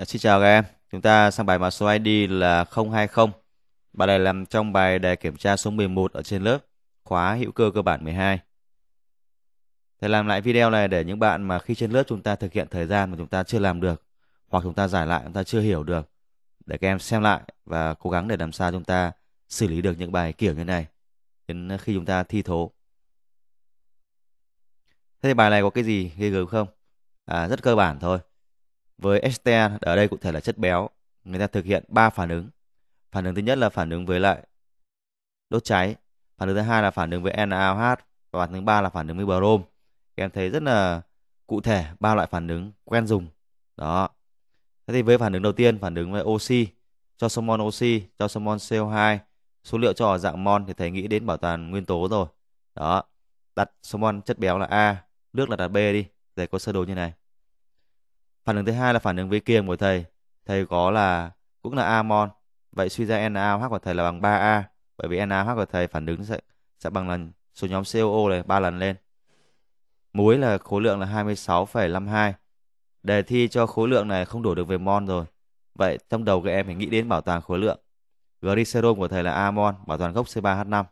Dạ, xin chào các em, chúng ta sang bài mã số ID là 020. Bài này làm trong bài đề kiểm tra số 11 ở trên lớp, khóa hữu cơ cơ bản 12. Thầy làm lại video này để những bạn mà khi trên lớp chúng ta thực hiện thời gian mà chúng ta chưa làm được, hoặc chúng ta giải lại chúng ta chưa hiểu được, để các em xem lại và cố gắng để làm sao chúng ta xử lý được những bài kiểu như này đến khi chúng ta thi thố. Thế thì bài này có cái gì ghê gớm không? À, rất cơ bản thôi với este ở đây cụ thể là chất béo, người ta thực hiện ba phản ứng. Phản ứng thứ nhất là phản ứng với lại đốt cháy, phản ứng thứ hai là phản ứng với NaOH và phản ứng thứ ba là phản ứng với brom. em thấy rất là cụ thể ba loại phản ứng quen dùng. Đó. Thế thì với phản ứng đầu tiên, phản ứng với oxy, cho số mol oxy, cho số mol CO2, số liệu cho ở dạng mol thì thầy nghĩ đến bảo toàn nguyên tố rồi. Đó. Đặt số mol chất béo là A, nước là đặt B đi. để có sơ đồ như này. Phản ứng thứ hai là phản ứng với kiềm của thầy. Thầy có là cũng là amon. Vậy suy ra NaOH của thầy là bằng 3A. Bởi vì NaOH của thầy phản ứng sẽ, sẽ bằng lần số nhóm COO này 3 lần lên. Muối là khối lượng là 26,52. Đề thi cho khối lượng này không đổ được về mon rồi. Vậy trong đầu các em phải nghĩ đến bảo toàn khối lượng. Glycerol của thầy là amon, bảo toàn gốc C3H5.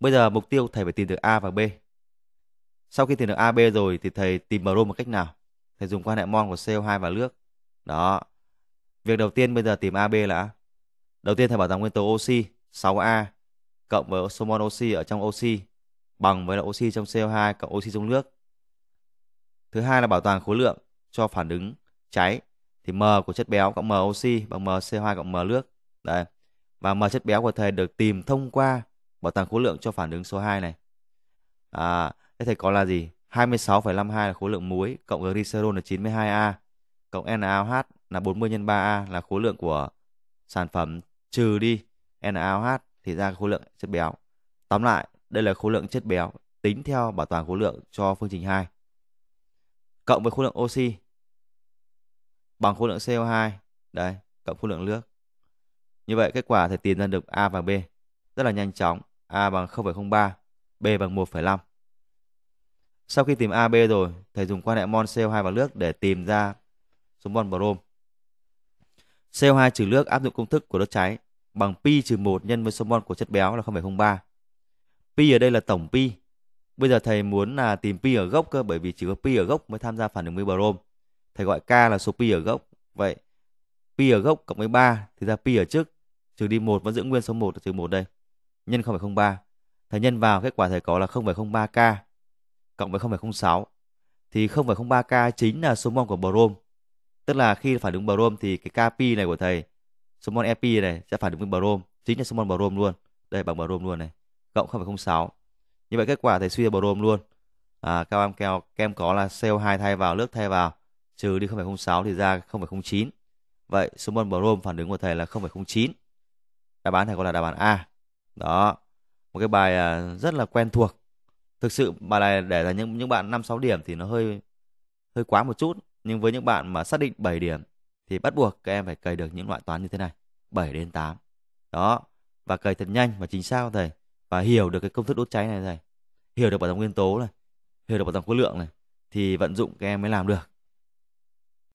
Bây giờ mục tiêu thầy phải tìm được A và B. Sau khi tìm được AB rồi thì thầy tìm brom một cách nào? thì dùng quan hệ mol của CO2 và nước. Đó. Việc đầu tiên bây giờ tìm AB là đầu tiên thầy bảo rằng nguyên tố oxy 6A cộng với số mol oxy ở trong oxy bằng với là oxy trong CO2 cộng oxy trong nước. Thứ hai là bảo toàn khối lượng cho phản ứng cháy thì M của chất béo cộng M oxy bằng M CO2 cộng M nước. Đấy. Và M chất béo của thầy được tìm thông qua bảo toàn khối lượng cho phản ứng số 2 này. À, thế thầy có là gì? 26,52 là khối lượng muối cộng với glycerol là 92A cộng NaOH là 40 x 3A là khối lượng của sản phẩm trừ đi NaOH thì ra khối lượng chất béo. Tóm lại, đây là khối lượng chất béo tính theo bảo toàn khối lượng cho phương trình 2. Cộng với khối lượng oxy bằng khối lượng CO2, đấy, cộng khối lượng nước. Như vậy kết quả thì tìm ra được A và B rất là nhanh chóng, A bằng 0,03, B bằng 1,5. Sau khi tìm AB rồi, thầy dùng quan hệ mol CO2 và nước để tìm ra số mol brom. CO2 trừ nước áp dụng công thức của đốt cháy bằng pi trừ 1 nhân với số mol của chất béo là 0,03. Pi ở đây là tổng pi. Bây giờ thầy muốn là tìm pi ở gốc cơ bởi vì chỉ có pi ở gốc mới tham gia phản ứng với brom. Thầy gọi K là số pi ở gốc. Vậy pi ở gốc cộng với 3 thì ra pi ở trước trừ đi 1 vẫn giữ nguyên số 1 trừ 1 đây. Nhân 0,03. Thầy nhân vào kết quả thầy có là 0,03K cộng với 0,06 thì 0,03K chính là số mol của brom. Tức là khi phản ứng brom thì cái Kp này của thầy, số mol Ep này sẽ phản ứng với brom, chính là số mol brom luôn. Đây bằng brom luôn này, cộng 0,06. Như vậy kết quả thầy suy ra brom luôn. À, cao am keo kem có là CO2 thay vào nước thay vào trừ đi 0,06 thì ra 0,09. Vậy số mol brom phản ứng của thầy là 0,09. Đáp án thầy gọi là đáp án A. Đó, một cái bài à, rất là quen thuộc thực sự mà này để là những những bạn năm sáu điểm thì nó hơi hơi quá một chút, nhưng với những bạn mà xác định 7 điểm thì bắt buộc các em phải cày được những loại toán như thế này, 7 đến 8. Đó, và cày thật nhanh và chính xác thầy và hiểu được cái công thức đốt cháy này thầy, hiểu được bảo tàng nguyên tố này, hiểu được bảo tàng khối lượng này thì vận dụng các em mới làm được.